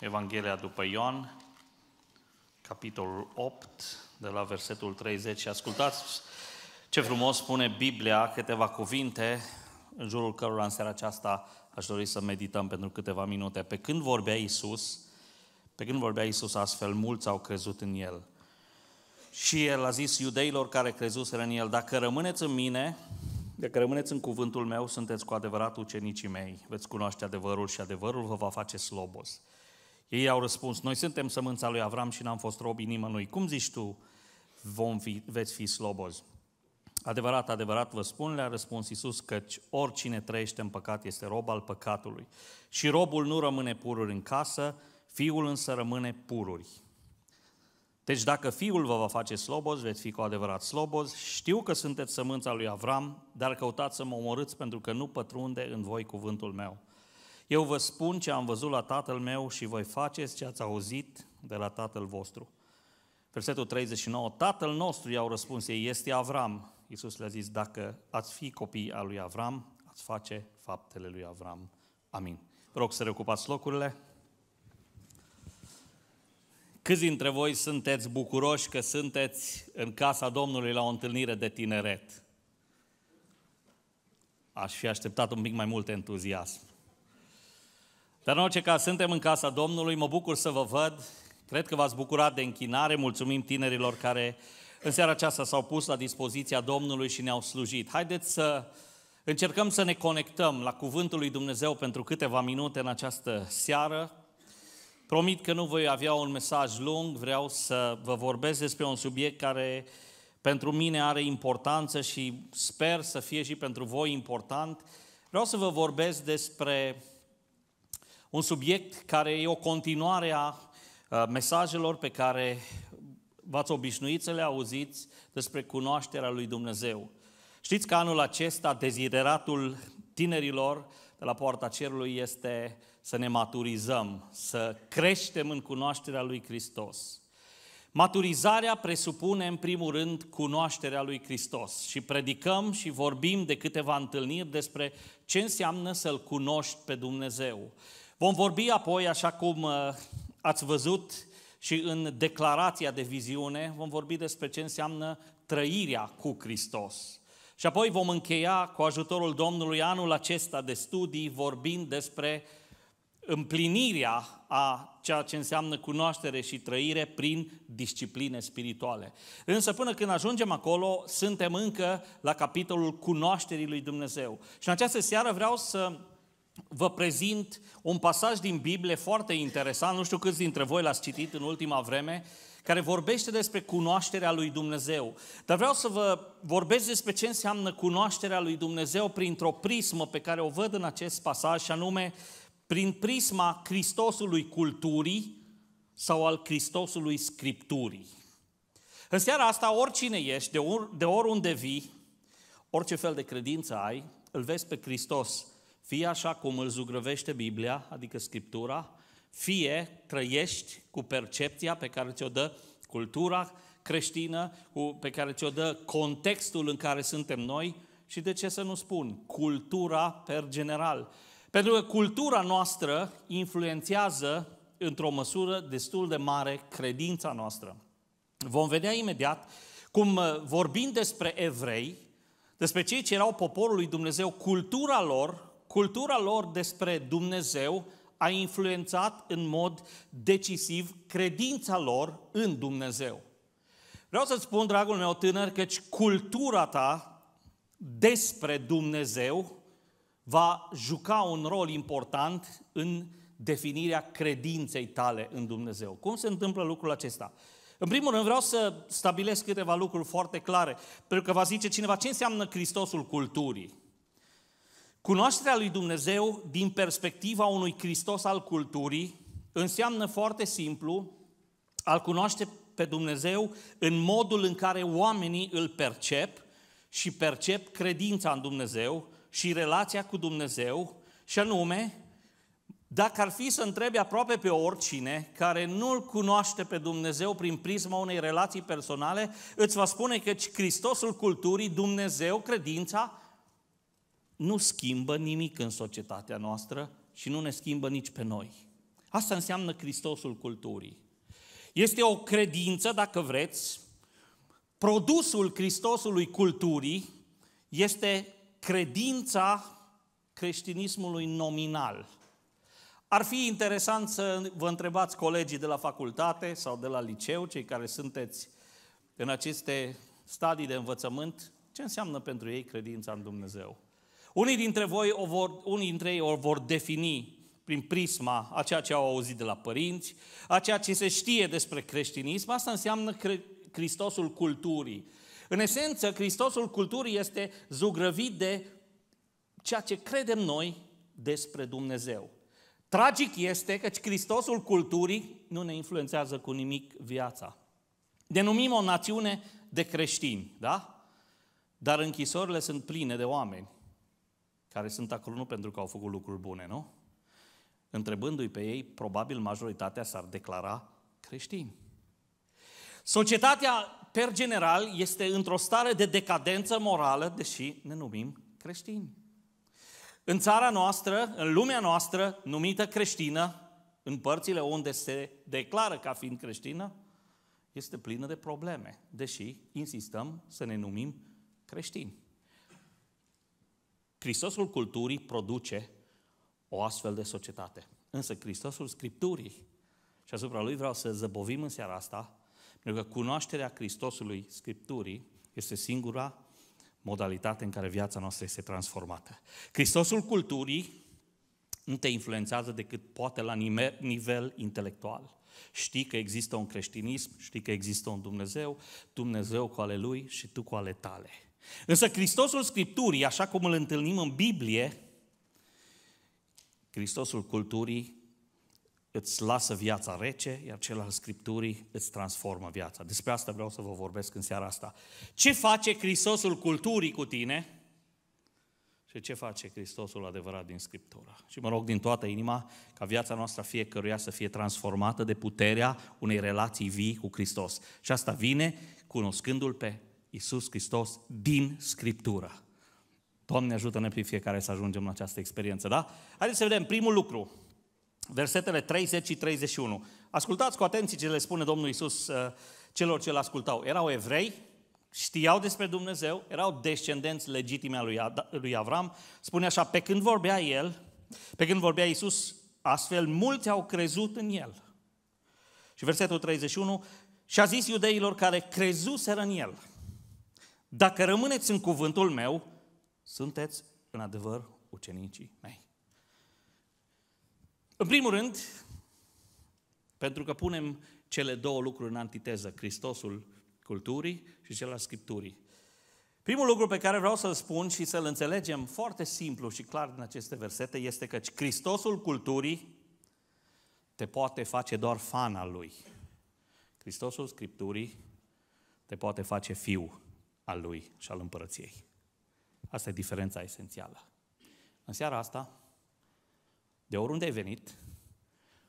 Evanghelia după Ioan, capitolul 8, de la versetul 30. ascultați ce frumos spune Biblia, câteva cuvinte în jurul cărora în seara aceasta aș dori să medităm pentru câteva minute. Pe când vorbea Iisus, pe când vorbea Iisus astfel, mulți au crezut în El. Și El a zis iudeilor care crezuseră în El, dacă rămâneți în mine, dacă rămâneți în cuvântul meu, sunteți cu adevărat ucenicii mei, veți cunoaște adevărul și adevărul vă va face slobos. Ei au răspuns, noi suntem sămânța lui Avram și n-am fost robi nimănui. Cum zici tu, vom fi, veți fi slobozi? Adevărat, adevărat vă spun, le-a răspuns Iisus, căci oricine trăiește în păcat este rob al păcatului. Și robul nu rămâne pururi în casă, fiul însă rămâne pururi. Deci dacă fiul vă va face sloboz, veți fi cu adevărat sloboz. Știu că sunteți sămânța lui Avram, dar căutați să mă omorâți pentru că nu pătrunde în voi cuvântul meu. Eu vă spun ce am văzut la tatăl meu și voi faceți ce ați auzit de la tatăl vostru. Versetul 39, tatăl nostru, i-au răspuns ei, este Avram. Iisus le-a zis, dacă ați fi copii al lui Avram, ați face faptele lui Avram. Amin. Vă rog să recupați locurile. Câți dintre voi sunteți bucuroși că sunteți în casa Domnului la o întâlnire de tineret? Aș fi așteptat un pic mai mult entuziasm. Dar în orice caz, suntem în casa Domnului, mă bucur să vă văd, cred că v-ați bucurat de închinare, mulțumim tinerilor care în seara aceasta s-au pus la dispoziția Domnului și ne-au slujit. Haideți să încercăm să ne conectăm la Cuvântul lui Dumnezeu pentru câteva minute în această seară. Promit că nu voi avea un mesaj lung, vreau să vă vorbesc despre un subiect care pentru mine are importanță și sper să fie și pentru voi important. Vreau să vă vorbesc despre un subiect care e o continuare a mesajelor pe care v-ați obișnuit să le auziți despre cunoașterea lui Dumnezeu. Știți că anul acesta dezideratul tinerilor de la poarta cerului este să ne maturizăm, să creștem în cunoașterea lui Hristos. Maturizarea presupune, în primul rând, cunoașterea lui Hristos și predicăm și vorbim de câteva întâlniri despre ce înseamnă să-L cunoști pe Dumnezeu. Vom vorbi apoi, așa cum uh, ați văzut și în declarația de viziune, vom vorbi despre ce înseamnă trăirea cu Hristos. Și apoi vom încheia cu ajutorul Domnului anul acesta de studii vorbind despre împlinirea a ceea ce înseamnă cunoaștere și trăire prin discipline spirituale. Însă până când ajungem acolo, suntem încă la capitolul cunoașterii lui Dumnezeu. Și în această seară vreau să vă prezint un pasaj din Biblie foarte interesant, nu știu câți dintre voi l-ați citit în ultima vreme, care vorbește despre cunoașterea lui Dumnezeu. Dar vreau să vă vorbesc despre ce înseamnă cunoașterea lui Dumnezeu printr-o prismă pe care o văd în acest pasaj, și anume prin prisma Hristosului culturii sau al Hristosului Scripturii. În seara asta, oricine ești, de, or, de oriunde vii, orice fel de credință ai, îl vezi pe Hristos fie așa cum îl zugrăvește Biblia, adică Scriptura, fie trăiești cu percepția pe care ți-o dă cultura creștină, pe care ți-o dă contextul în care suntem noi și de ce să nu spun, cultura per general. Pentru că cultura noastră influențează într-o măsură destul de mare credința noastră. Vom vedea imediat cum uh, vorbind despre evrei, despre cei ce erau poporul lui Dumnezeu, cultura lor Cultura lor despre Dumnezeu a influențat în mod decisiv credința lor în Dumnezeu. Vreau să spun, dragul meu tânăr, că cultura ta despre Dumnezeu va juca un rol important în definirea credinței tale în Dumnezeu. Cum se întâmplă lucrul acesta? În primul rând vreau să stabilesc câteva lucruri foarte clare, pentru că va zice cineva ce înseamnă Hristosul culturii. Cunoașterea lui Dumnezeu din perspectiva unui Hristos al culturii înseamnă foarte simplu al cunoaște pe Dumnezeu în modul în care oamenii îl percep și percep credința în Dumnezeu și relația cu Dumnezeu și anume, dacă ar fi să întrebi aproape pe oricine care nu-L cunoaște pe Dumnezeu prin prisma unei relații personale, îți va spune că Hristosul culturii, Dumnezeu, credința, nu schimbă nimic în societatea noastră și nu ne schimbă nici pe noi. Asta înseamnă Hristosul culturii. Este o credință, dacă vreți, produsul Hristosului culturii este credința creștinismului nominal. Ar fi interesant să vă întrebați colegii de la facultate sau de la liceu, cei care sunteți în aceste stadii de învățământ, ce înseamnă pentru ei credința în Dumnezeu. Unii dintre, voi o vor, unii dintre ei o vor defini prin prisma a ceea ce au auzit de la părinți, a ceea ce se știe despre creștinism. Asta înseamnă cre- Hristosul culturii. În esență, Hristosul culturii este zugrăvit de ceea ce credem noi despre Dumnezeu. Tragic este că Hristosul culturii nu ne influențează cu nimic viața. Denumim o națiune de creștini, da? Dar închisorile sunt pline de oameni care sunt acolo nu pentru că au făcut lucruri bune, nu? Întrebându-i pe ei, probabil majoritatea s-ar declara creștini. Societatea, per general, este într-o stare de decadență morală, deși ne numim creștini. În țara noastră, în lumea noastră, numită creștină, în părțile unde se declară ca fiind creștină, este plină de probleme, deși insistăm să ne numim creștini. Hristosul culturii produce o astfel de societate. Însă Hristosul Scripturii, și asupra lui vreau să zăbovim în seara asta, pentru că cunoașterea Hristosului Scripturii este singura modalitate în care viața noastră este transformată. Hristosul culturii nu te influențează decât poate la nivel intelectual. Știi că există un creștinism, știi că există un Dumnezeu, Dumnezeu cu ale lui și tu cu ale tale. Însă Hristosul Scripturii, așa cum îl întâlnim în Biblie, Hristosul culturii îți lasă viața rece, iar cel al Scripturii îți transformă viața. Despre asta vreau să vă vorbesc în seara asta. Ce face Hristosul culturii cu tine? Și ce face Hristosul adevărat din Scriptură? Și mă rog din toată inima ca viața noastră fiecăruia să fie transformată de puterea unei relații vii cu Hristos. Și asta vine cunoscându-L pe Iisus Hristos din Scriptură. Doamne ajută-ne pe fiecare să ajungem la această experiență, da? Haideți să vedem primul lucru, versetele 30 și 31. Ascultați cu atenție ce le spune Domnul Iisus uh, celor ce-L ascultau. Erau evrei, știau despre Dumnezeu, erau descendenți legitime al lui Avram. Spune așa, pe când vorbea el, pe când vorbea Iisus, astfel mulți au crezut în el. Și versetul 31, și a zis iudeilor care crezuseră în el – dacă rămâneți în cuvântul meu, sunteți în adevăr ucenicii mei. În primul rând, pentru că punem cele două lucruri în antiteză, Hristosul culturii și cel al Scripturii. Primul lucru pe care vreau să-l spun și să-l înțelegem foarte simplu și clar din aceste versete este că Hristosul culturii te poate face doar fan al lui. Hristosul Scripturii te poate face fiu al lui și al împărăției. Asta e diferența esențială. În seara asta, de oriunde ai venit,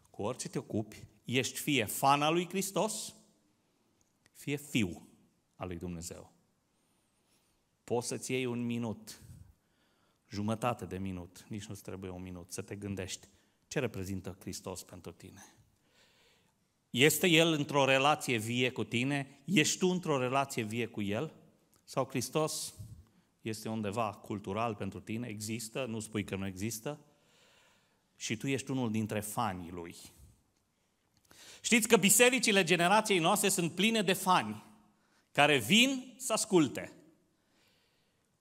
cu orice te ocupi, ești fie fan al lui Hristos, fie fiu al lui Dumnezeu. Poți să-ți iei un minut, jumătate de minut, nici nu-ți trebuie un minut, să te gândești ce reprezintă Hristos pentru tine. Este El într-o relație vie cu tine? Ești tu într-o relație vie cu El? Sau Hristos este undeva cultural pentru tine, există, nu spui că nu există, și tu ești unul dintre fanii lui. Știți că bisericile generației noastre sunt pline de fani care vin să asculte.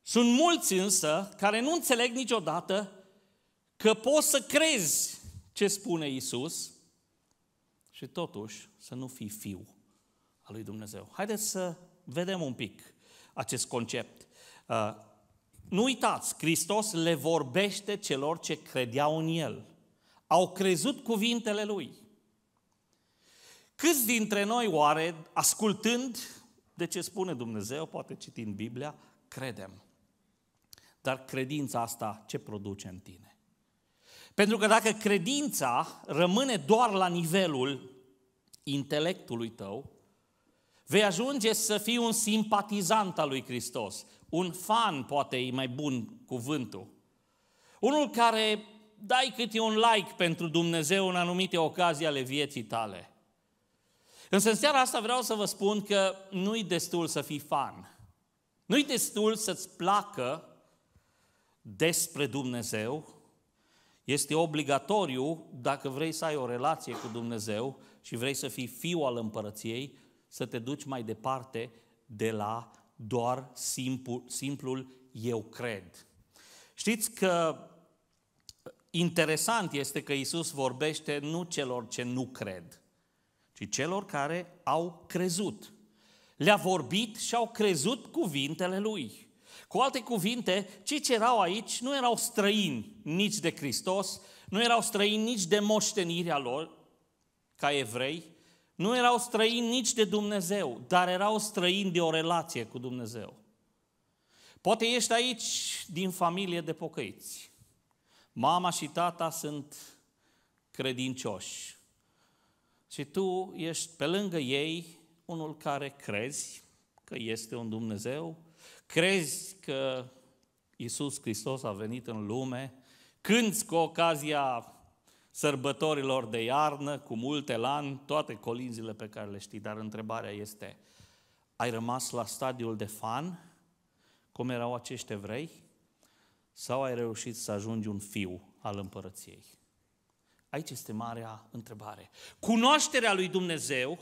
Sunt mulți însă care nu înțeleg niciodată că poți să crezi ce spune Isus și totuși să nu fii fiu al lui Dumnezeu. Haideți să vedem un pic acest concept. Uh, nu uitați, Hristos le vorbește celor ce credeau în El. Au crezut cuvintele Lui. Câți dintre noi oare, ascultând de ce spune Dumnezeu, poate citind Biblia, credem? Dar credința asta ce produce în tine? Pentru că dacă credința rămâne doar la nivelul intelectului tău, Vei ajunge să fii un simpatizant al lui Hristos, un fan, poate e mai bun cuvântul. Unul care dai câte un like pentru Dumnezeu în anumite ocazii ale vieții tale. Însă în seara asta vreau să vă spun că nu-i destul să fii fan. Nu-i destul să-ți placă despre Dumnezeu. Este obligatoriu, dacă vrei să ai o relație cu Dumnezeu și vrei să fii fiul al împărăției, să te duci mai departe de la doar simplu, simplul eu cred. Știți că interesant este că Isus vorbește nu celor ce nu cred, ci celor care au crezut. Le-a vorbit și au crezut cuvintele lui. Cu alte cuvinte, cei ce erau aici nu erau străini nici de Hristos, nu erau străini nici de moștenirea lor ca evrei, nu erau străini nici de Dumnezeu, dar erau străini de o relație cu Dumnezeu. Poate ești aici din familie de pocăiți. Mama și tata sunt credincioși. Și tu ești pe lângă ei unul care crezi că este un Dumnezeu, crezi că Isus Hristos a venit în lume, cânți cu ocazia sărbătorilor de iarnă, cu multe lani, toate colinzile pe care le știi, dar întrebarea este, ai rămas la stadiul de fan, cum erau acești evrei, sau ai reușit să ajungi un fiu al împărăției? Aici este marea întrebare. Cunoașterea lui Dumnezeu,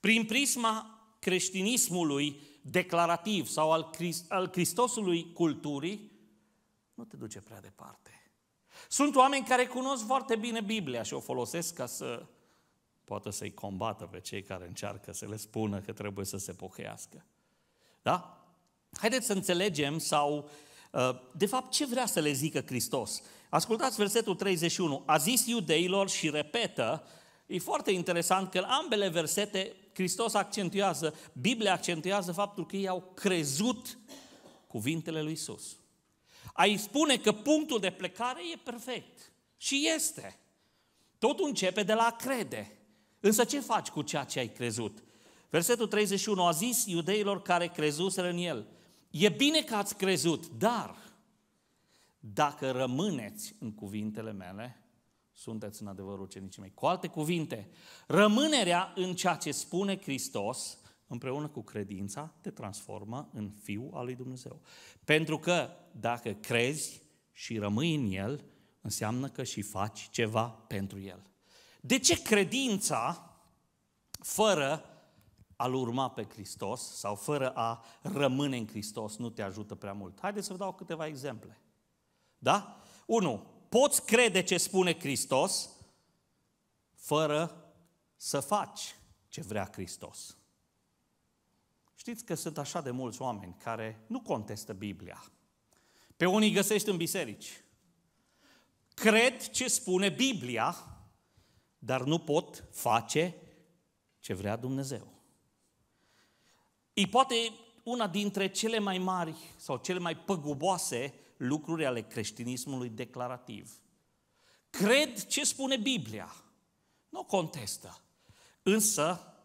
prin prisma creștinismului declarativ sau al, Christ, al Hristosului culturii, nu te duce prea departe. Sunt oameni care cunosc foarte bine Biblia și o folosesc ca să poată să-i combată pe cei care încearcă să le spună că trebuie să se pochească. Da? Haideți să înțelegem sau, uh, de fapt, ce vrea să le zică Hristos. Ascultați versetul 31. A zis iudeilor și repetă, e foarte interesant că în ambele versete Hristos accentuează, Biblia accentuează faptul că ei au crezut cuvintele lui Isus ai spune că punctul de plecare e perfect. Și este. Totul începe de la a crede. Însă ce faci cu ceea ce ai crezut? Versetul 31 a zis iudeilor care crezuseră în el, e bine că ați crezut, dar dacă rămâneți în cuvintele mele, sunteți în adevărul ucenicii mei. Cu alte cuvinte, rămânerea în ceea ce spune Hristos împreună cu credința, te transformă în fiu al lui Dumnezeu. Pentru că dacă crezi și rămâi în El, înseamnă că și faci ceva pentru El. De ce credința, fără a-L urma pe Hristos sau fără a rămâne în Hristos, nu te ajută prea mult? Haideți să vă dau câteva exemple. Da? 1. Poți crede ce spune Hristos fără să faci ce vrea Hristos. Știți că sunt așa de mulți oameni care nu contestă Biblia. Pe unii găsești în biserici. Cred ce spune Biblia, dar nu pot face ce vrea Dumnezeu. E poate una dintre cele mai mari sau cele mai păguboase lucruri ale creștinismului declarativ. Cred ce spune Biblia. Nu contestă. Însă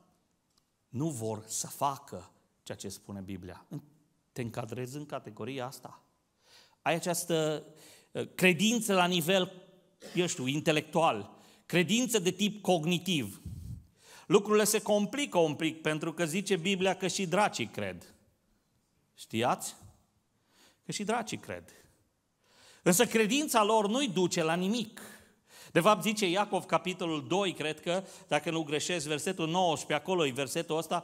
nu vor să facă ceea ce spune Biblia. Te încadrezi în categoria asta. Ai această uh, credință la nivel, eu știu, intelectual, credință de tip cognitiv. Lucrurile se complică un pic pentru că zice Biblia că și dracii cred. Știați? Că și dracii cred. Însă credința lor nu-i duce la nimic. De fapt, zice Iacov, capitolul 2, cred că, dacă nu greșesc, versetul 19, acolo e versetul ăsta,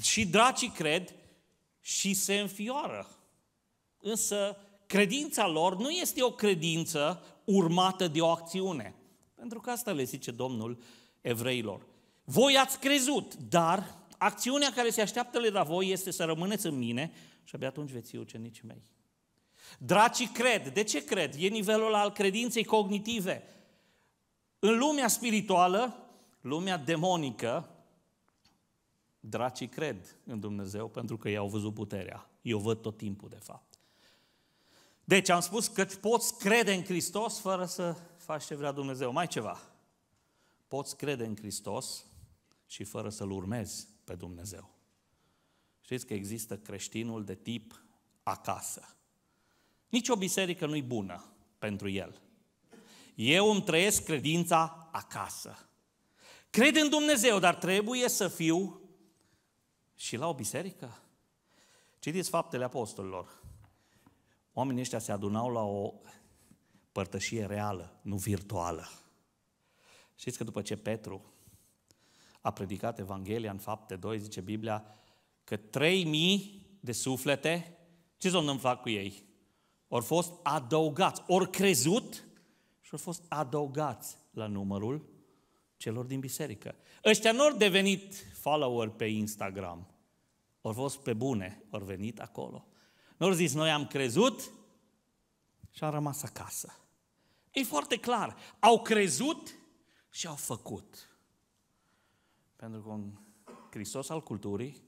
și dracii cred și se înfioară. Însă credința lor nu este o credință urmată de o acțiune. Pentru că asta le zice Domnul evreilor. Voi ați crezut, dar acțiunea care se așteaptă de la voi este să rămâneți în mine și abia atunci veți fi ucenicii mei. Dracii cred. De ce cred? E nivelul al credinței cognitive. În lumea spirituală, lumea demonică, Dracii cred în Dumnezeu pentru că i-au văzut puterea. Eu văd tot timpul, de fapt. Deci am spus că poți crede în Hristos fără să faci ce vrea Dumnezeu. Mai ceva. Poți crede în Hristos și fără să-L urmezi pe Dumnezeu. Știți că există creștinul de tip acasă. Nici o biserică nu-i bună pentru el. Eu îmi trăiesc credința acasă. Cred în Dumnezeu, dar trebuie să fiu și la o biserică? Citiți faptele apostolilor. Oamenii ăștia se adunau la o părtășie reală, nu virtuală. Știți că după ce Petru a predicat Evanghelia în fapte 2, zice Biblia, că 3000 de suflete, ce s-a întâmplat cu ei? Ori fost adăugați, ori crezut și au fost adăugați la numărul celor din biserică. Ăștia nu au devenit follower pe Instagram. Or fost pe bune, ori venit acolo. Nu au zis, noi am crezut și am rămas acasă. E foarte clar. Au crezut și au făcut. Pentru că un Hristos al culturii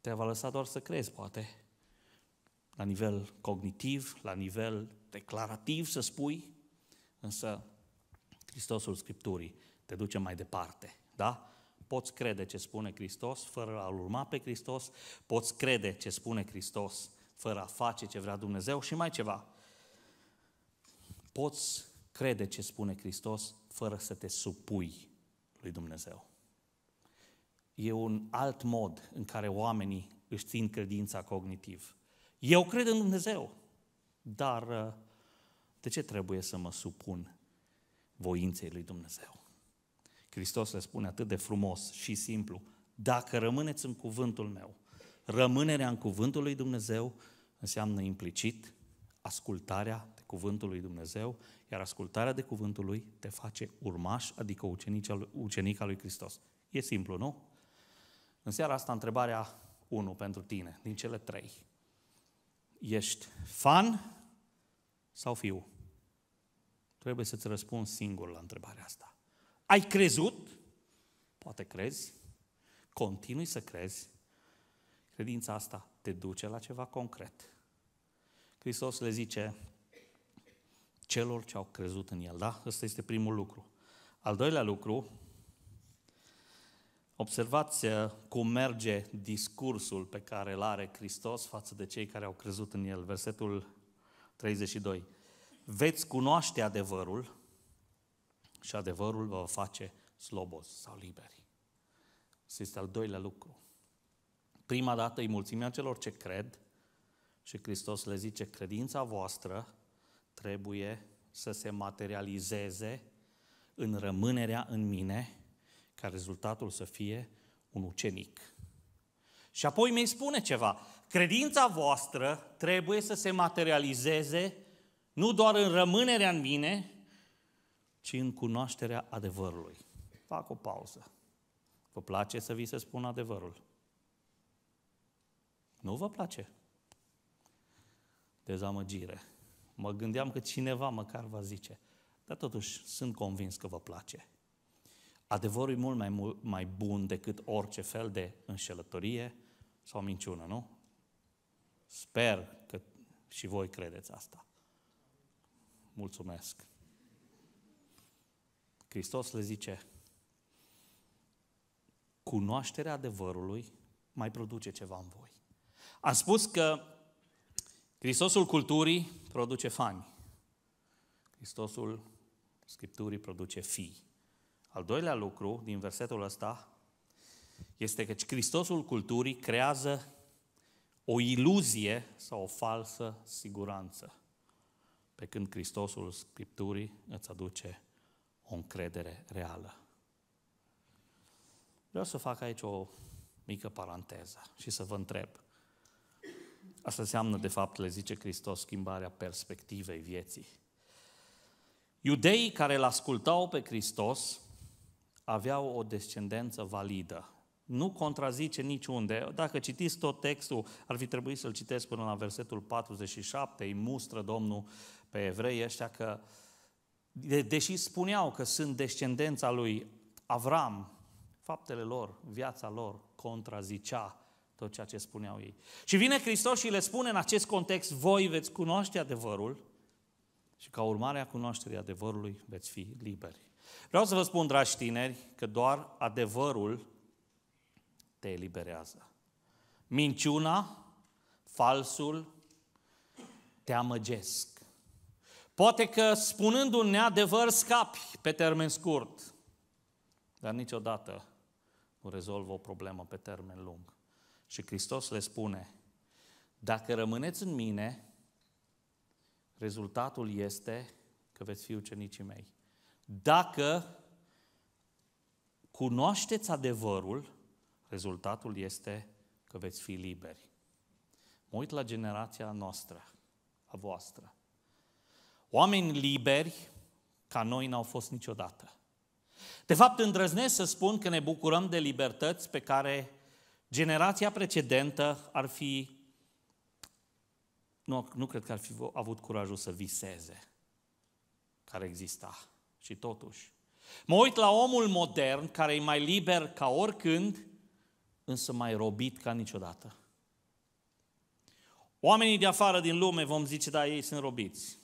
te va lăsa doar să crezi, poate, la nivel cognitiv, la nivel declarativ, să spui, însă Hristosul Scripturii te duce mai departe, da? poți crede ce spune Hristos fără a-L urma pe Hristos, poți crede ce spune Hristos fără a face ce vrea Dumnezeu și mai ceva. Poți crede ce spune Hristos fără să te supui lui Dumnezeu. E un alt mod în care oamenii își țin credința cognitiv. Eu cred în Dumnezeu, dar uh, de ce trebuie să mă supun voinței lui Dumnezeu? Hristos le spune atât de frumos și simplu, dacă rămâneți în cuvântul meu, rămânerea în cuvântul lui Dumnezeu înseamnă implicit ascultarea de cuvântul lui Dumnezeu, iar ascultarea de cuvântul lui te face urmaș, adică ucenic al lui Hristos. E simplu, nu? În seara asta întrebarea 1 pentru tine, din cele trei. Ești fan sau fiu? Trebuie să-ți răspunzi singur la întrebarea asta. Ai crezut? Poate crezi. Continui să crezi. Credința asta te duce la ceva concret. Hristos le zice celor ce au crezut în El, da? Ăsta este primul lucru. Al doilea lucru, observați uh, cum merge discursul pe care îl are Hristos față de cei care au crezut în El. Versetul 32. Veți cunoaște adevărul și adevărul vă face slobos sau liberi. Asta este al doilea lucru. Prima dată e mulțimea celor ce cred și Hristos le zice, credința voastră trebuie să se materializeze în rămânerea în mine, ca rezultatul să fie un ucenic. Și apoi mi-i spune ceva. Credința voastră trebuie să se materializeze nu doar în rămânerea în mine, ci în cunoașterea adevărului. Fac o pauză. Vă place să vi se spună adevărul? Nu vă place? Dezamăgire. Mă gândeam că cineva măcar va zice, dar totuși sunt convins că vă place. Adevărul e mult mai, mai bun decât orice fel de înșelătorie sau minciună, nu? Sper că și voi credeți asta. Mulțumesc! Hristos le zice, cunoașterea adevărului mai produce ceva în voi. Am spus că Hristosul culturii produce fani. Hristosul Scripturii produce fii. Al doilea lucru din versetul ăsta este că Hristosul culturii creează o iluzie sau o falsă siguranță, pe când Hristosul Scripturii îți aduce o încredere reală. Vreau să fac aici o mică paranteză și să vă întreb. Asta înseamnă, de fapt, le zice Hristos, schimbarea perspectivei vieții. Iudeii care îl ascultau pe Hristos aveau o descendență validă. Nu contrazice niciunde. Dacă citiți tot textul, ar fi trebuit să-l citesc până la versetul 47, îi mustră Domnul pe evrei ăștia că uh, de, deși spuneau că sunt descendența lui Avram, faptele lor, viața lor, contrazicea tot ceea ce spuneau ei. Și vine Hristos și le spune în acest context, voi veți cunoaște adevărul și ca urmare a cunoașterii adevărului veți fi liberi. Vreau să vă spun, dragi tineri, că doar adevărul te eliberează. Minciuna, falsul, te amăgesc. Poate că spunând un neadevăr scapi pe termen scurt, dar niciodată nu rezolvă o problemă pe termen lung. Și Hristos le spune, dacă rămâneți în mine, rezultatul este că veți fi ucenicii mei. Dacă cunoașteți adevărul, rezultatul este că veți fi liberi. Mă uit la generația noastră, a voastră. Oameni liberi ca noi n-au fost niciodată. De fapt, îndrăznesc să spun că ne bucurăm de libertăți pe care generația precedentă ar fi... Nu, nu cred că ar fi avut curajul să viseze care exista. Și totuși, mă uit la omul modern care e mai liber ca oricând, însă mai robit ca niciodată. Oamenii de afară din lume vom zice, da, ei sunt robiți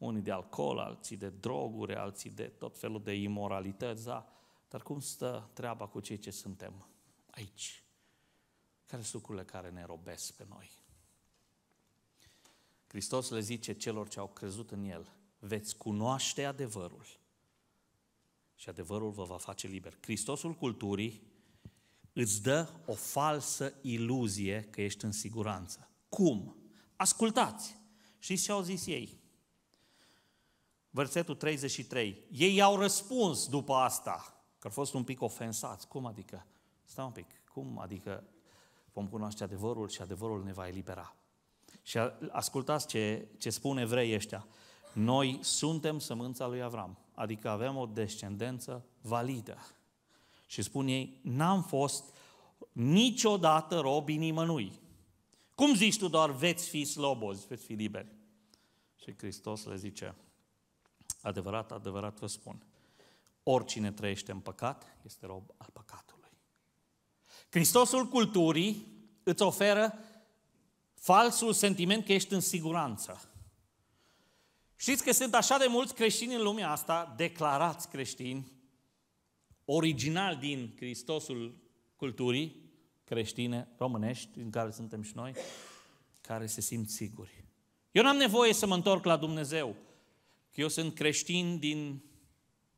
unii de alcool, alții de droguri, alții de tot felul de imoralități, da? Dar cum stă treaba cu cei ce suntem aici? Care sunt lucrurile care ne robesc pe noi? Hristos le zice celor ce au crezut în El, veți cunoaște adevărul și adevărul vă va face liber. Hristosul culturii îți dă o falsă iluzie că ești în siguranță. Cum? Ascultați! și ce au zis ei? versetul 33. Ei au răspuns după asta, că au fost un pic ofensați. Cum adică? Stai un pic. Cum adică vom cunoaște adevărul și adevărul ne va elibera? Și ascultați ce, ce spun evreii ăștia. Noi suntem sămânța lui Avram, adică avem o descendență validă. Și spun ei, n-am fost niciodată robi nimănui. Cum zici tu doar veți fi slobozi, veți fi liberi? Și Hristos le zice, Adevărat, adevărat vă spun, oricine trăiește în păcat este rob al păcatului. Hristosul culturii îți oferă falsul sentiment că ești în siguranță. Știți că sunt așa de mulți creștini în lumea asta, declarați creștini, original din Hristosul culturii creștine, românești, în care suntem și noi, care se simt siguri. Eu n-am nevoie să mă întorc la Dumnezeu eu sunt creștin din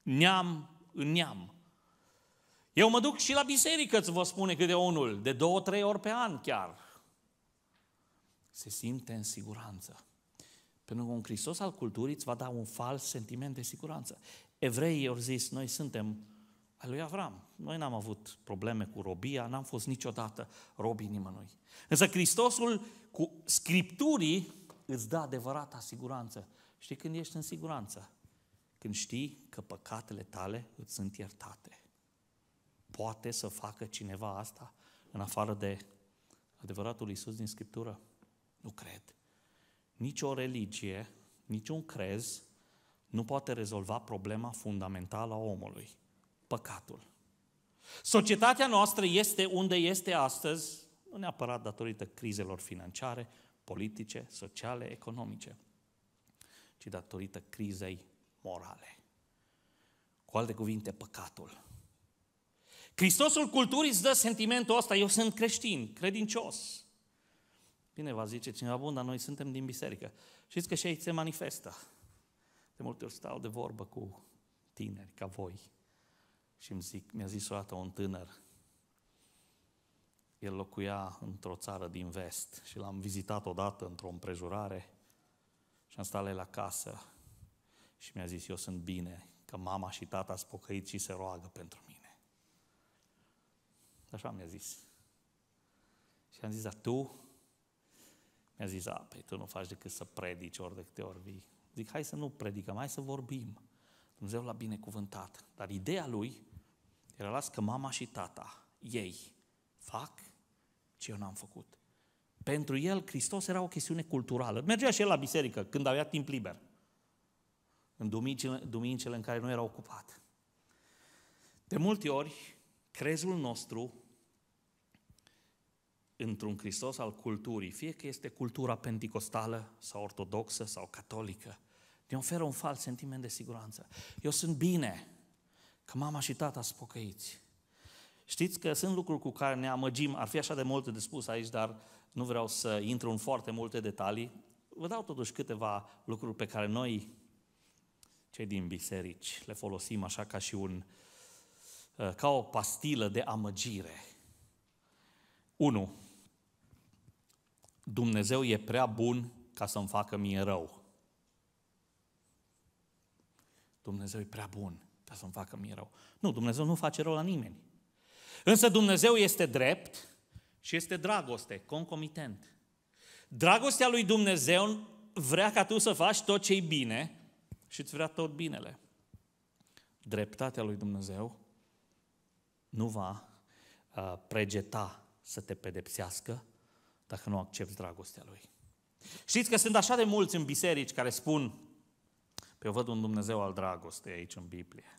neam în neam. Eu mă duc și la biserică, îți vă spune câte unul, de două, trei ori pe an chiar. Se simte în siguranță. Pentru că un Hristos al culturii îți va da un fals sentiment de siguranță. Evreii au zis, noi suntem al lui Avram. Noi n-am avut probleme cu robia, n-am fost niciodată robii nimănui. Însă Hristosul cu Scripturii îți dă adevărata siguranță. Știi când ești în siguranță? Când știi că păcatele tale îți sunt iertate. Poate să facă cineva asta în afară de adevăratul Iisus din Scriptură? Nu cred. Nici o religie, nici un crez nu poate rezolva problema fundamentală a omului, păcatul. Societatea noastră este unde este astăzi, nu neapărat datorită crizelor financiare, politice, sociale, economice ci datorită crizei morale. Cu alte cuvinte, păcatul. Hristosul culturii îți dă sentimentul ăsta, eu sunt creștin, credincios. Bine, va zice cineva, bun, dar noi suntem din biserică. Știți că și aici se manifestă. De multe ori stau de vorbă cu tineri ca voi și îmi zic, mi-a zis o dată un tânăr, el locuia într-o țară din vest și l-am vizitat odată într-o împrejurare și am stat la, la casă și mi-a zis, eu sunt bine, că mama și tata s pocăit și se roagă pentru mine. Așa mi-a zis. Și am zis, dar tu? Mi-a zis, a, păi tu nu faci decât să predici ori de câte ori vii. Zic, hai să nu predicăm, hai să vorbim. Dumnezeu l-a binecuvântat. Dar ideea lui era las că mama și tata, ei, fac ce eu n-am făcut. Pentru el, Hristos era o chestiune culturală. Mergea și el la biserică când avea timp liber. În duminicile, duminicile în care nu era ocupat. De multe ori, crezul nostru într-un Hristos al culturii, fie că este cultura penticostală sau ortodoxă sau catolică, ne oferă un fals sentiment de siguranță. Eu sunt bine că mama și tata sunt pocăiți. Știți că sunt lucruri cu care ne amăgim, ar fi așa de multe de spus aici, dar nu vreau să intru în foarte multe detalii, vă dau totuși câteva lucruri pe care noi, cei din biserici, le folosim așa ca și un, uh, ca o pastilă de amăgire. 1. Dumnezeu e prea bun ca să-mi facă mie rău. Dumnezeu e prea bun ca să-mi facă mie rău. Nu, Dumnezeu nu face rău la nimeni. Însă Dumnezeu este drept și este dragoste, concomitent. Dragostea lui Dumnezeu vrea ca tu să faci tot ce-i bine și îți vrea tot binele. Dreptatea lui Dumnezeu nu va uh, pregeta să te pedepsească dacă nu accepti dragostea lui. Știți că sunt așa de mulți în biserici care spun, pe păi eu văd un Dumnezeu al dragostei aici în Biblie.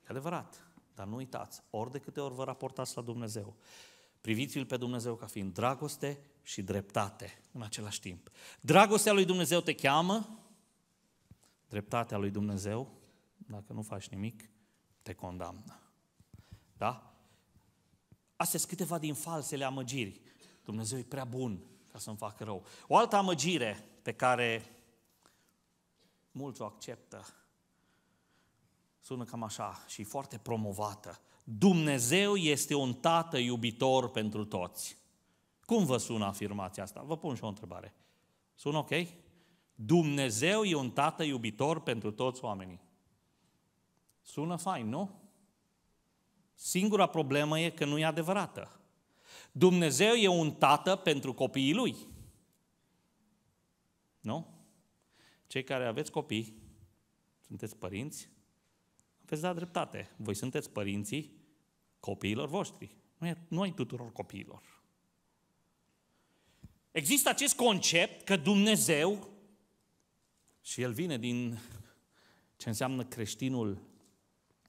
E adevărat, dar nu uitați, ori de câte ori vă raportați la Dumnezeu, Priviți-l pe Dumnezeu ca fiind dragoste și dreptate în același timp. Dragostea lui Dumnezeu te cheamă, dreptatea lui Dumnezeu, dacă nu faci nimic, te condamnă. Da? Astea sunt câteva din falsele amăgiri. Dumnezeu e prea bun ca să-mi facă rău. O altă amăgire pe care mulți o acceptă sună cam așa și e foarte promovată. Dumnezeu este un tată iubitor pentru toți. Cum vă sună afirmația asta? Vă pun și o întrebare. Sună ok? Dumnezeu e un tată iubitor pentru toți oamenii. Sună fain, nu? Singura problemă e că nu e adevărată. Dumnezeu e un tată pentru copiii lui. Nu? Cei care aveți copii, sunteți părinți, veți da dreptate. Voi sunteți părinții copiilor voștri, Nu noi tuturor copiilor. Există acest concept că Dumnezeu, și el vine din ce înseamnă creștinul,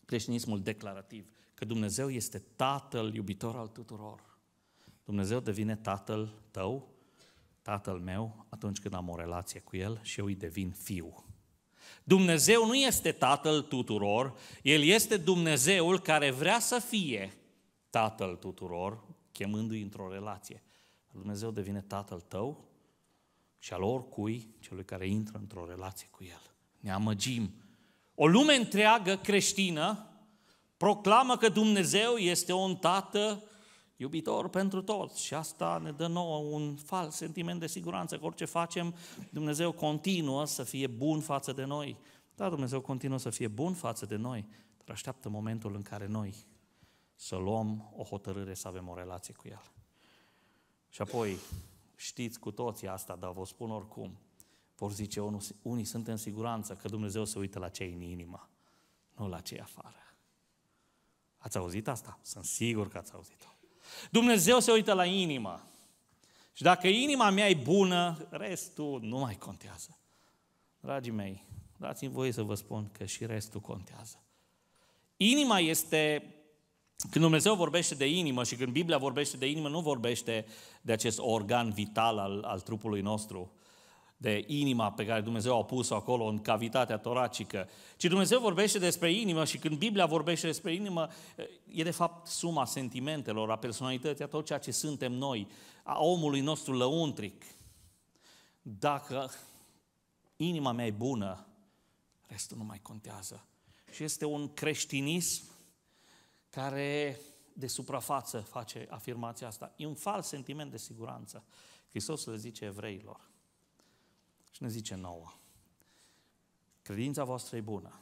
creștinismul declarativ, că Dumnezeu este Tatăl iubitor al tuturor. Dumnezeu devine Tatăl tău, Tatăl meu, atunci când am o relație cu El și eu îi devin Fiu. Dumnezeu nu este Tatăl tuturor, El este Dumnezeul care vrea să fie Tatăl tuturor, chemându-i într-o relație. Dumnezeu devine Tatăl tău și al oricui celui care intră într-o relație cu El. Ne amăgim. O lume întreagă creștină proclamă că Dumnezeu este un Tată iubitor pentru toți și asta ne dă nouă un fals sentiment de siguranță că orice facem, Dumnezeu continuă să fie bun față de noi. Da, Dumnezeu continuă să fie bun față de noi, dar așteaptă momentul în care noi să luăm o hotărâre să avem o relație cu El. Și apoi, știți cu toții asta, dar vă spun oricum, vor zice unii sunt în siguranță că Dumnezeu se uită la cei în inimă, nu la cei afară. Ați auzit asta? Sunt sigur că ați auzit-o. Dumnezeu se uită la inimă. Și dacă inima mea e bună, restul nu mai contează. Dragii mei, dați-mi voie să vă spun că și restul contează. Inima este, când Dumnezeu vorbește de inimă și când Biblia vorbește de inimă, nu vorbește de acest organ vital al, al trupului nostru, de inima pe care Dumnezeu a pus-o acolo în cavitatea toracică, ci Dumnezeu vorbește despre inimă și când Biblia vorbește despre inimă, e de fapt suma sentimentelor, a personalității, a tot ceea ce suntem noi, a omului nostru lăuntric. Dacă inima mea e bună, restul nu mai contează. Și este un creștinism care de suprafață face afirmația asta. E un fals sentiment de siguranță. Hristos le zice evreilor. Și ne zice nouă, credința voastră e bună,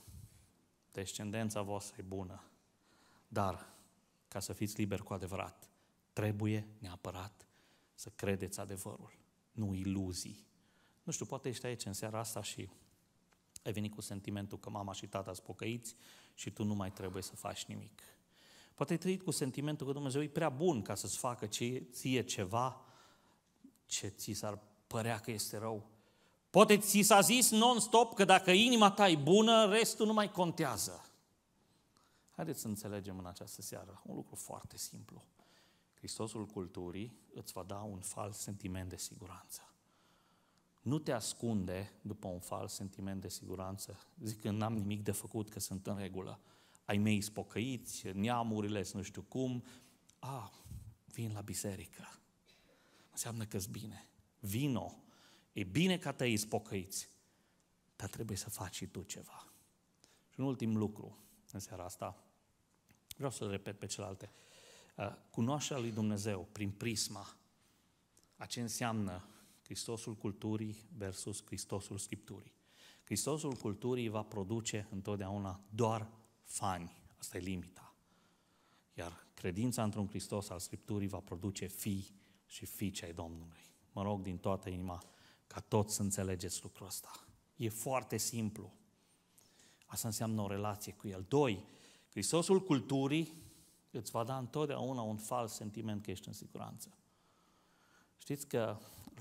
descendența voastră e bună, dar ca să fiți liberi cu adevărat, trebuie neapărat să credeți adevărul, nu iluzii. Nu știu, poate ești aici în seara asta și ai venit cu sentimentul că mama și tata sunt pocăiți și tu nu mai trebuie să faci nimic. Poate ai trăit cu sentimentul că Dumnezeu e prea bun ca să-ți facă ție ceva ce ți s-ar părea că este rău. Poate ți s-a zis non-stop că dacă inima ta e bună, restul nu mai contează. Haideți să înțelegem în această seară un lucru foarte simplu. Hristosul culturii îți va da un fals sentiment de siguranță. Nu te ascunde după un fals sentiment de siguranță, zic că n-am nimic de făcut, că sunt în regulă. Ai mei spocăiți, neamurile, nu știu cum. A, vin la biserică. Înseamnă că-s bine. Vino E bine ca te ispocăiți, dar trebuie să faci și tu ceva. Și un ultim lucru în seara asta, vreau să repet pe celelalte. Uh, cunoașterea lui Dumnezeu prin prisma a ce înseamnă Hristosul culturii versus Hristosul scripturii. Hristosul culturii va produce întotdeauna doar fani. Asta e limita. Iar credința într-un Hristos al Scripturii va produce fii și fiice ai Domnului. Mă rog din toată inima ca toți să înțelegeți lucrul ăsta. E foarte simplu. Asta înseamnă o relație cu El. Doi, Hristosul culturii îți va da întotdeauna un fals sentiment că ești în siguranță. Știți că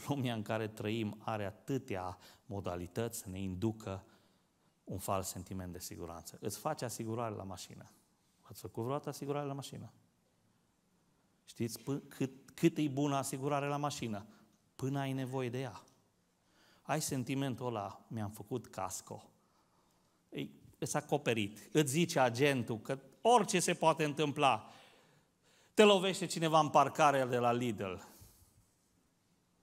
lumea în care trăim are atâtea modalități să ne inducă un fals sentiment de siguranță. Îți face asigurare la mașină. Ați făcut vreodată asigurare la mașină? Știți cât, cât e bună asigurare la mașină? Până ai nevoie de ea ai sentimentul ăla, mi-am făcut casco. Ei, îți acoperit. Îți zice agentul că orice se poate întâmpla. Te lovește cineva în parcare de la Lidl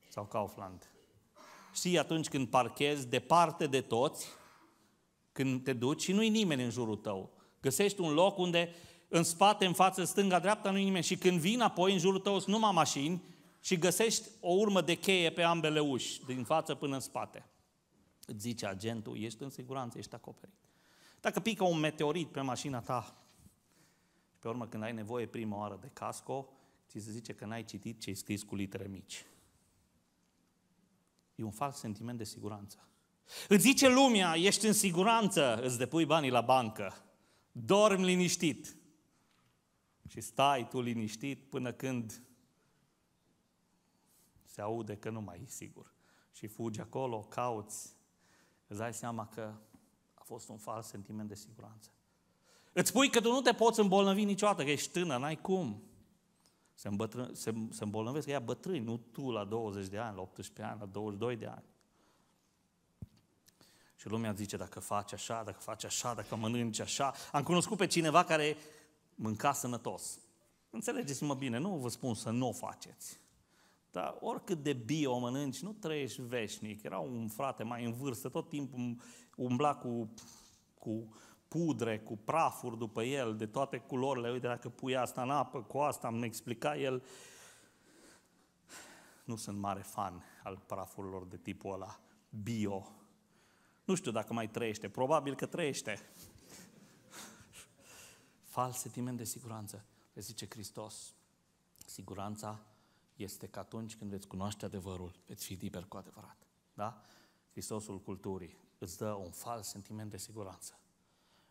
sau Kaufland. Știi atunci când parchezi departe de toți, când te duci și nu-i nimeni în jurul tău. Găsești un loc unde în spate, în față, stânga, dreapta, nu-i nimeni. Și când vin apoi în jurul tău sunt numai mașini și găsești o urmă de cheie pe ambele uși, din față până în spate. Îți zice agentul, ești în siguranță, ești acoperit. Dacă pică un meteorit pe mașina ta, pe urmă când ai nevoie prima oară de casco, ți se zice că n-ai citit ce scris cu litere mici. E un fals sentiment de siguranță. Îți zice lumea, ești în siguranță, îți depui banii la bancă, dormi liniștit. Și stai tu liniștit până când se aude că nu mai e sigur. Și fugi acolo, cauți, îți dai seama că a fost un fals sentiment de siguranță. Îți spui că tu nu te poți îmbolnăvi niciodată, că ești tânăr, n-ai cum. Se, îmbătrân, se, se îmbolnăvesc ea bătrâni, nu tu la 20 de ani, la 18 ani, la 22 de ani. Și lumea zice, dacă faci așa, dacă faci așa, dacă mănânci așa. Am cunoscut pe cineva care mânca sănătos. Înțelegeți-mă bine, nu vă spun să nu o faceți. Dar oricât de bio mănânci, nu trăiești veșnic. Era un frate mai în vârstă, tot timpul umbla cu, cu pudre, cu prafuri după el, de toate culorile. Uite, dacă pui asta în apă, cu asta îmi explica el. Nu sunt mare fan al prafurilor de tipul ăla bio. Nu știu dacă mai trăiește, probabil că trăiește. Fals sentiment de siguranță, le zice Hristos. Siguranța este că atunci când veți cunoaște adevărul, veți fi liber cu adevărat. Da? Hristosul culturii îți dă un fals sentiment de siguranță.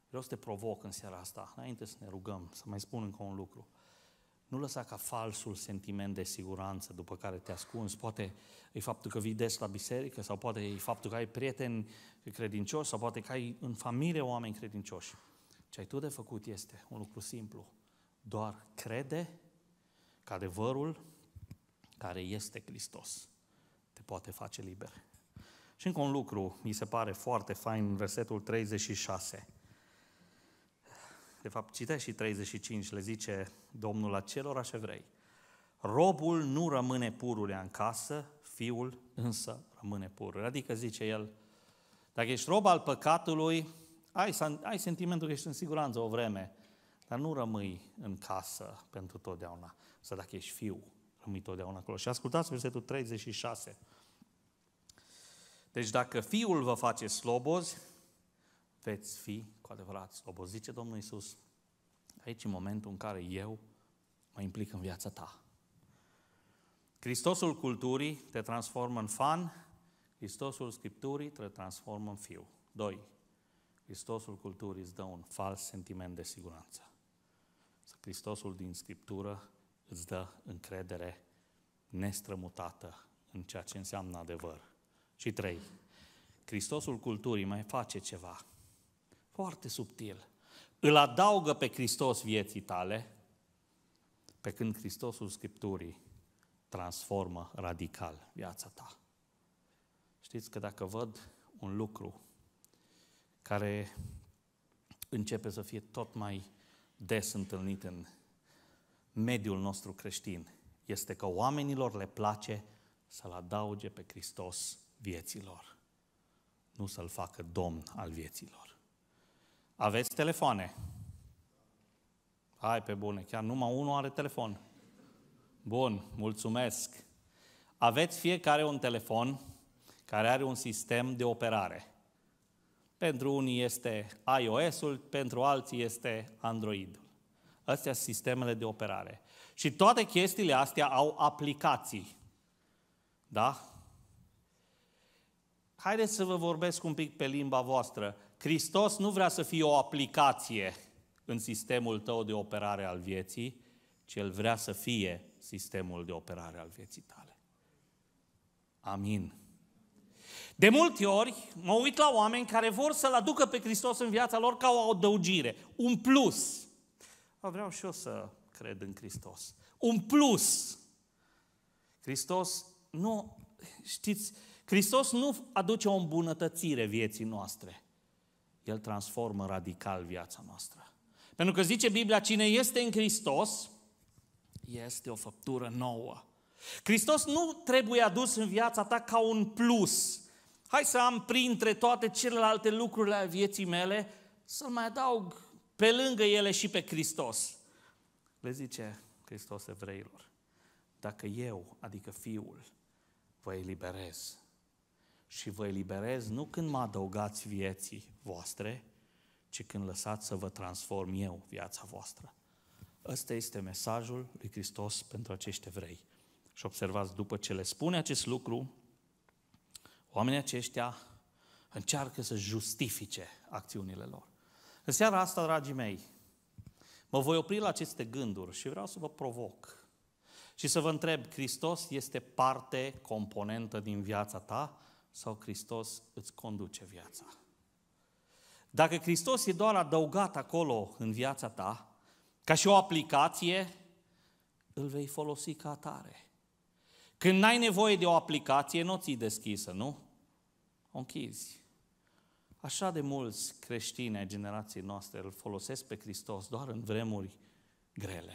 Vreau să te provoc în seara asta, înainte să ne rugăm, să mai spun încă un lucru. Nu lăsa ca falsul sentiment de siguranță după care te ascunzi, poate e faptul că vii des la biserică, sau poate e faptul că ai prieteni credincioși, sau poate că ai în familie oameni credincioși. Ce ai tu de făcut este un lucru simplu. Doar crede că adevărul care este Hristos te poate face liber. Și încă un lucru, mi se pare foarte fain în versetul 36. De fapt, citește și 35, le zice Domnul ce vrei. Robul nu rămâne pururea în casă, fiul însă rămâne pur. Adică zice el, dacă ești rob al păcatului, ai, ai sentimentul că ești în siguranță o vreme, dar nu rămâi în casă pentru totdeauna. Să dacă ești fiu rămâi totdeauna acolo. Și ascultați versetul 36. Deci dacă Fiul vă face slobozi, veți fi cu adevărat slobozi, zice Domnul Iisus. Aici e momentul în care eu mă implic în viața ta. Hristosul culturii te transformă în fan, Hristosul scripturii te transformă în fiu. Doi. Hristosul culturii îți dă un fals sentiment de siguranță. Hristosul din scriptură îți dă încredere nestrămutată în ceea ce înseamnă adevăr. Și trei, Hristosul culturii mai face ceva foarte subtil. Îl adaugă pe Hristos vieții tale, pe când Hristosul Scripturii transformă radical viața ta. Știți că dacă văd un lucru care începe să fie tot mai des întâlnit în mediul nostru creștin este că oamenilor le place să-L adauge pe Hristos vieților, nu să-L facă domn al vieților. Aveți telefoane? Hai pe bune, chiar numai unul are telefon. Bun, mulțumesc. Aveți fiecare un telefon care are un sistem de operare. Pentru unii este iOS-ul, pentru alții este Android-ul. Astea sunt sistemele de operare. Și toate chestiile astea au aplicații. Da? Haideți să vă vorbesc un pic pe limba voastră. Hristos nu vrea să fie o aplicație în sistemul tău de operare al vieții, ci El vrea să fie sistemul de operare al vieții tale. Amin. De multe ori mă uit la oameni care vor să-L aducă pe Hristos în viața lor ca o adăugire, un plus vreau și eu să cred în Hristos. Un plus! Hristos nu, știți, Hristos nu aduce o îmbunătățire vieții noastre. El transformă radical viața noastră. Pentru că zice Biblia, cine este în Hristos, este o făptură nouă. Hristos nu trebuie adus în viața ta ca un plus. Hai să am printre toate celelalte lucruri ale vieții mele, să-l mai adaug pe lângă ele și pe Hristos. Le zice Hristos evreilor, dacă eu, adică Fiul, vă eliberez și vă eliberez nu când mă adăugați vieții voastre, ci când lăsați să vă transform eu viața voastră. Ăsta este mesajul lui Hristos pentru acești evrei. Și observați, după ce le spune acest lucru, oamenii aceștia încearcă să justifice acțiunile lor. În seara asta, dragii mei, mă voi opri la aceste gânduri și vreau să vă provoc și să vă întreb, Hristos este parte, componentă din viața ta sau Hristos îți conduce viața? Dacă Hristos e doar adăugat acolo în viața ta, ca și o aplicație, îl vei folosi ca atare. Când n-ai nevoie de o aplicație, nu ți deschisă, nu? O închizi. Așa de mulți creștini ai generației noastre îl folosesc pe Hristos doar în vremuri grele.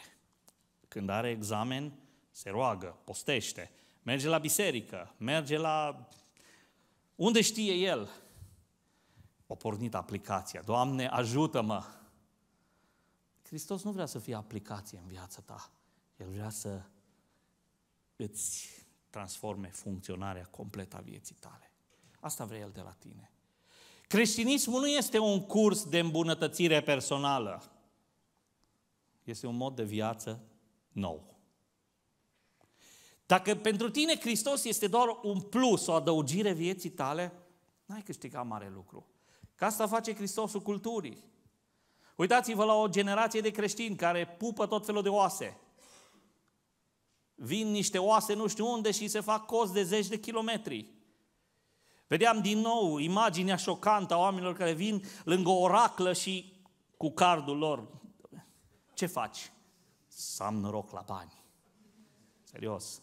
Când are examen, se roagă, postește, merge la biserică, merge la... Unde știe el? O pornit aplicația. Doamne, ajută-mă! Hristos nu vrea să fie aplicație în viața ta. El vrea să îți transforme funcționarea completă a vieții tale. Asta vrea El de la tine. Creștinismul nu este un curs de îmbunătățire personală. Este un mod de viață nou. Dacă pentru tine Hristos este doar un plus, o adăugire vieții tale, n-ai câștigat mare lucru. Ca asta face Hristosul culturii. Uitați-vă la o generație de creștini care pupă tot felul de oase. Vin niște oase nu știu unde și se fac cos de zeci de kilometri. Vedeam din nou imaginea șocantă a oamenilor care vin lângă oraclă și cu cardul lor. Ce faci? Să am noroc la bani. Serios.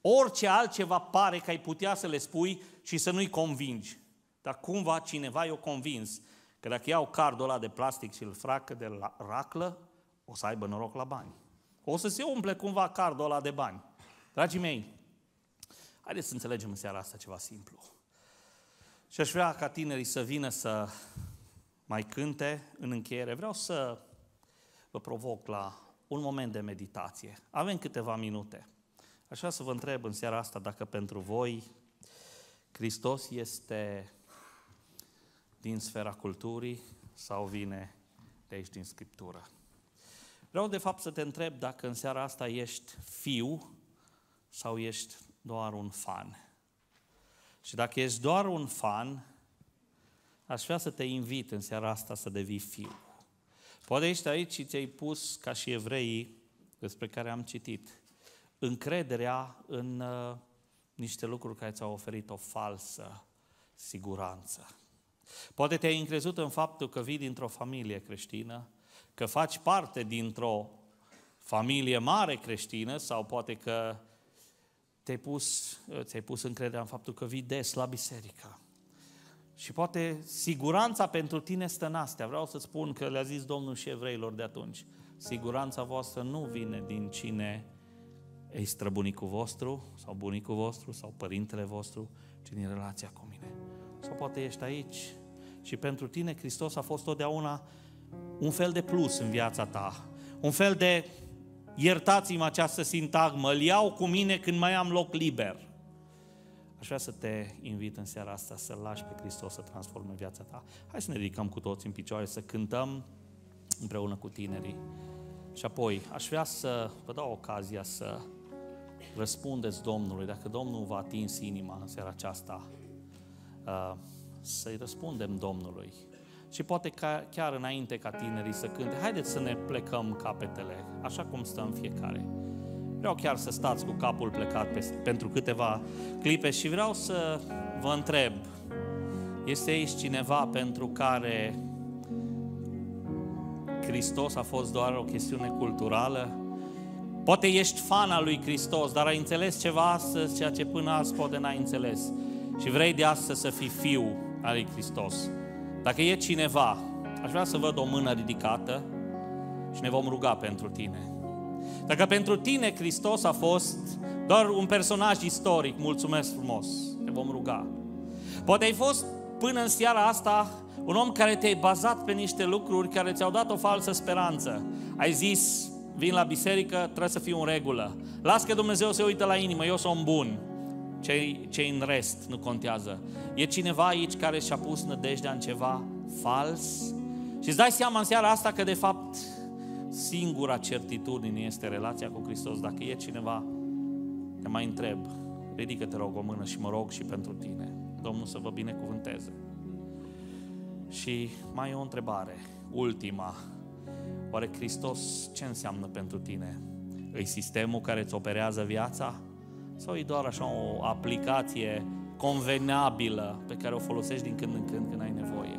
Orice altceva pare că ai putea să le spui și să nu-i convingi. Dar cumva cineva i-o convins că dacă iau cardul ăla de plastic și îl fracă de la raclă, o să aibă noroc la bani. O să se umple cumva cardul ăla de bani. Dragii mei, Haideți să înțelegem în seara asta ceva simplu. Și aș vrea ca tinerii să vină să mai cânte în încheiere. Vreau să vă provoc la un moment de meditație. Avem câteva minute. Așa să vă întreb în seara asta dacă pentru voi Hristos este din sfera culturii sau vine de aici din Scriptură. Vreau de fapt să te întreb dacă în seara asta ești fiu sau ești doar un fan. Și dacă ești doar un fan, aș vrea să te invit în seara asta să devii fiu. Poate ești aici și ți-ai pus, ca și evreii despre care am citit, încrederea în uh, niște lucruri care ți-au oferit o falsă siguranță. Poate te-ai încrezut în faptul că vii dintr-o familie creștină, că faci parte dintr-o familie mare creștină sau poate că ți-ai pus, ți-ai pus încrederea în faptul că vii des la biserică. Și poate siguranța pentru tine stă în astea. Vreau să spun că le-a zis Domnul și evreilor de atunci. Siguranța voastră nu vine din cine e străbunicul vostru sau bunicul vostru sau părintele vostru, ci din relația cu mine. Sau poate ești aici și pentru tine Hristos a fost totdeauna un fel de plus în viața ta, un fel de Iertați-mă această sintagmă, îl iau cu mine când mai am loc liber. Aș vrea să te invit în seara asta să lași pe Hristos să transforme viața ta. Hai să ne ridicăm cu toți în picioare, să cântăm împreună cu tinerii. Și apoi aș vrea să vă dau ocazia să răspundeți Domnului, dacă Domnul va atins inima în seara aceasta, uh, să-i răspundem Domnului și poate ca, chiar înainte ca tinerii să cânte. Haideți să ne plecăm capetele, așa cum stăm fiecare. Vreau chiar să stați cu capul plecat pe, pentru câteva clipe și vreau să vă întreb, este aici cineva pentru care Hristos a fost doar o chestiune culturală? Poate ești fan al lui Hristos, dar ai înțeles ceva astăzi, ceea ce până azi poate n-ai înțeles. Și vrei de astăzi să fii fiu al lui Hristos. Dacă e cineva, aș vrea să văd o mână ridicată și ne vom ruga pentru tine. Dacă pentru tine Hristos a fost doar un personaj istoric, mulțumesc frumos, te vom ruga. Poate ai fost până în seara asta un om care te-ai bazat pe niște lucruri care ți-au dat o falsă speranță. Ai zis, vin la biserică, trebuie să fiu în regulă. Las că Dumnezeu se uită la inimă, eu sunt bun cei, cei în rest nu contează. E cineva aici care și-a pus nădejdea în ceva fals și îți dai seama în seara asta că de fapt singura certitudine este relația cu Hristos. Dacă e cineva, te mai întreb, ridică-te rog o mână și mă rog și pentru tine. Domnul să vă binecuvânteze. Și mai e o întrebare, ultima. Oare Hristos ce înseamnă pentru tine? Îi sistemul care îți operează viața? Sau e doar așa o aplicație convenabilă pe care o folosești din când în când când ai nevoie?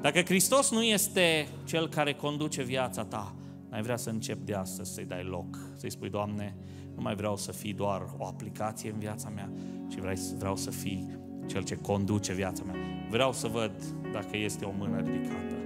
Dacă Hristos nu este Cel care conduce viața ta, ai vrea să începi de astăzi să-i dai loc, să-i spui, Doamne, nu mai vreau să fii doar o aplicație în viața mea, ci vreau să fii Cel ce conduce viața mea. Vreau să văd dacă este o mână ridicată.